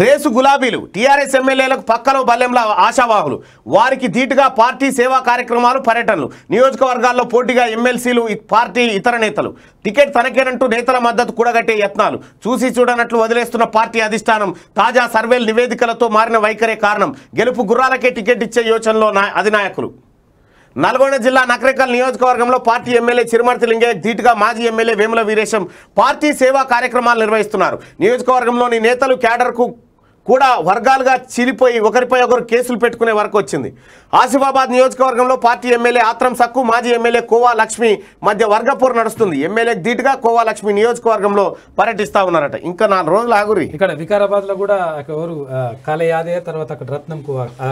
race గులాబీలు TRS ఎమ్మెల్యేలకు పక్కలో బల్లెంలా ఆశావాహులు వారికి ధీటుగా పార్టీ సేవా కార్యక్రమాలు పర్యటనలు నియోజకవర్గాల్లో పోటీగా ఎమ్మెల్సీలు పార్టీ ఇతర నేతలు టికెట్ తనకేనంటూ నేతల మద్దతు కూడగట్టే యత్నాలు చూసి చూడనట్లు వదిలేస్తున్న పార్టీ అధిష్టానం తాజా సర్వేల నివేదికలతో మారిన వైఖరే కారణం గెలుపు గుర్రాలకే టికెట్ ఇచ్చే యోచనలో అధినాయకులు నల్గొండ జిల్లా నకరేకల్ నియోజకవర్గంలో పార్టీ ఎమ్మెల్యే చిరుమర్తి లింగే ధీటుగా మాజీ ఎమ్మెల్యే వేముల వీరేశం పార్టీ సేవా కార్యక్రమాలు నిర్వహిస్తున్నారు నియోజకవర్గంలోని నేతలు క్యాడర్కు కూడా వర్గాలుగా చీలిపోయి ఒకరిపై ఒకరు కేసులు పెట్టుకునే వరకు వచ్చింది ఆసిఫాబాద్ నియోజకవర్గంలో పార్టీ ఎమ్మెల్యే ఆత్రం సక్కు మాజీ ఎమ్మెల్యే కోవా లక్ష్మి మధ్య వర్గపూర్ నడుస్తుంది ఎమ్మెల్యే ధీటుగా కోవా లక్ష్మి నియోజకవర్గంలో పర్యటిస్తా ఉన్నారట ఇంకా నాలుగు రోజులు ఆగురి ఇక్కడ వికారాబాద్ లో కూడా ఎవరు కలయాదే తర్వాత అక్కడ రత్నం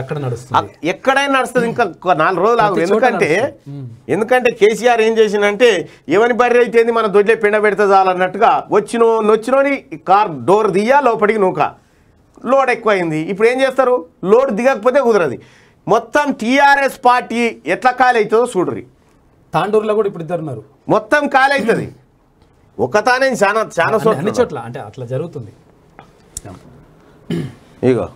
అక్కడ నడుస్తుంది ఎక్కడైనా నడుస్తుంది ఇంకా నాలుగు రోజులు ఆగురు ఎందుకంటే ఎందుకంటే కేసీఆర్ ఏం చేసిందంటే ఏమని బర్రె అయితే మన దొడ్లే పిండ పెడితే చాలన్నట్టుగా వచ్చినో నొచ్చినోని కార్ డోర్ దియ్యా లోపలికి నూక లోడ్ ఎక్కువైంది ఇప్పుడు ఏం చేస్తారు లోడ్ దిగకపోతే కుదరదు మొత్తం టీఆర్ఎస్ పార్టీ ఎట్లా ఖాళీ అవుతుందో చూడరి తాండూరులో కూడా ఇప్పుడు ఇద్దరు ఉన్నారు మొత్తం ఖాళీ అవుతుంది ఒకతానే చాలా చాలా చోట్ల అంటే అట్లా జరుగుతుంది ఇగో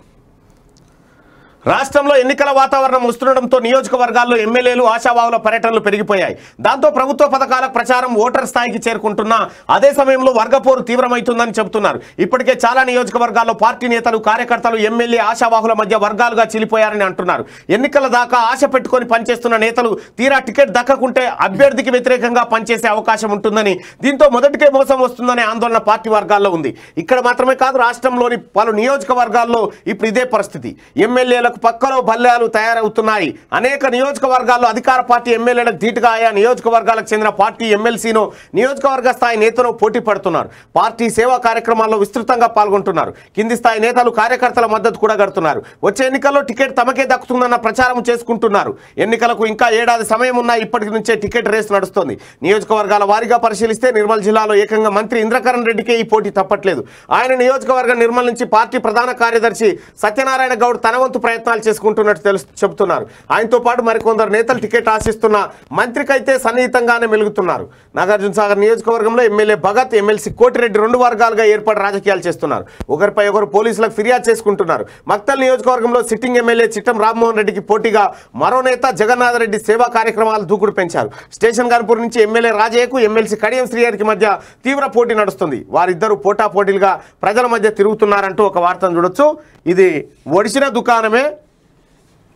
రాష్ట్రంలో ఎన్నికల వాతావరణం వస్తుండటంతో నియోజకవర్గాల్లో ఎమ్మెల్యేలు ఆశావాహుల పర్యటనలు పెరిగిపోయాయి దాంతో ప్రభుత్వ పథకాల ప్రచారం ఓటర్ స్థాయికి చేరుకుంటున్నా అదే సమయంలో వర్గపోరు తీవ్రమవుతుందని చెబుతున్నారు ఇప్పటికే చాలా నియోజకవర్గాల్లో పార్టీ నేతలు కార్యకర్తలు ఎమ్మెల్యే ఆశావాహుల మధ్య వర్గాలుగా చిలిపోయారని అంటున్నారు ఎన్నికల దాకా ఆశ పెట్టుకుని పనిచేస్తున్న నేతలు తీరా టికెట్ దక్కకుంటే అభ్యర్థికి వ్యతిరేకంగా పనిచేసే అవకాశం ఉంటుందని దీంతో మొదటికే మోసం వస్తుందనే ఆందోళన పార్టీ వర్గాల్లో ఉంది ఇక్కడ మాత్రమే కాదు రాష్ట్రంలోని పలు నియోజకవర్గాల్లో ఇప్పుడు ఇదే పరిస్థితి ఎమ్మెల్యేల రైతులకు పక్కలో బల్లాలు తయారవుతున్నాయి అనేక నియోజకవర్గాల్లో అధికార పార్టీ ఎమ్మెల్యేలకు ధీటుగా ఆయా నియోజకవర్గాలకు చెందిన పార్టీ ఎమ్మెల్సీను నియోజకవర్గ స్థాయి నేతను పోటీ పడుతున్నారు పార్టీ సేవా కార్యక్రమాల్లో విస్తృతంగా పాల్గొంటున్నారు కింది స్థాయి నేతలు కార్యకర్తల మద్దతు కూడా గడుతున్నారు వచ్చే ఎన్నికల్లో టికెట్ తమకే దక్కుతుందన్న ప్రచారం చేసుకుంటున్నారు ఎన్నికలకు ఇంకా ఏడాది సమయం ఉన్నా ఇప్పటి నుంచే టికెట్ రేసు నడుస్తోంది నియోజకవర్గాల వారీగా పరిశీలిస్తే నిర్మల్ జిల్లాలో ఏకంగా మంత్రి ఇంద్రకరణ్ రెడ్డికే ఈ పోటీ తప్పట్లేదు ఆయన నియోజకవర్గం నిర్మల్ నుంచి పార్టీ ప్రధాన కార్యదర్శి సత్యనారాయణ గౌడ్ తన వంతు ప్రయత్నం ప్రయత్నాలు చేసుకుంటున్నట్టు తెలుసు చెబుతున్నారు ఆయనతో పాటు మరికొందరు నేతలు టికెట్ ఆశిస్తున్న మంత్రికైతే సన్నిహితంగానే మెలుగుతున్నారు నాగార్జున సాగర్ నియోజకవర్గంలో ఎమ్మెల్యే భగత్ ఎమ్మెల్సీ కోటిరెడ్డి రెండు వర్గాలుగా ఏర్పాటు రాజకీయాలు చేస్తున్నారు ఒకరిపై ఒకరు పోలీసులకు ఫిర్యాదు చేసుకుంటున్నారు మక్తల్ నియోజకవర్గంలో సిట్టింగ్ ఎమ్మెల్యే చిట్టం రామ్మోహన్ రెడ్డికి పోటీగా మరో నేత జగన్నాథ్ రెడ్డి సేవా కార్యక్రమాలు దూకుడు పెంచారు స్టేషన్ గన్పూర్ నుంచి ఎమ్మెల్యే రాజయ్యకు ఎమ్మెల్సీ కడియం శ్రీహరికి మధ్య తీవ్ర పోటీ నడుస్తుంది వారిద్దరూ పోటాపోటీలుగా ప్రజల మధ్య తిరుగుతున్నారంటూ ఒక వార్తను చూడొచ్చు ఇది ఒడిసిన దుకాణమే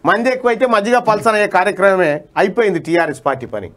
మంది ఎక్కువైతే మజ్జిగ పల్సన్ అయ్యే కార్యక్రమమే అయిపోయింది టీఆర్ఎస్ పార్టీ పని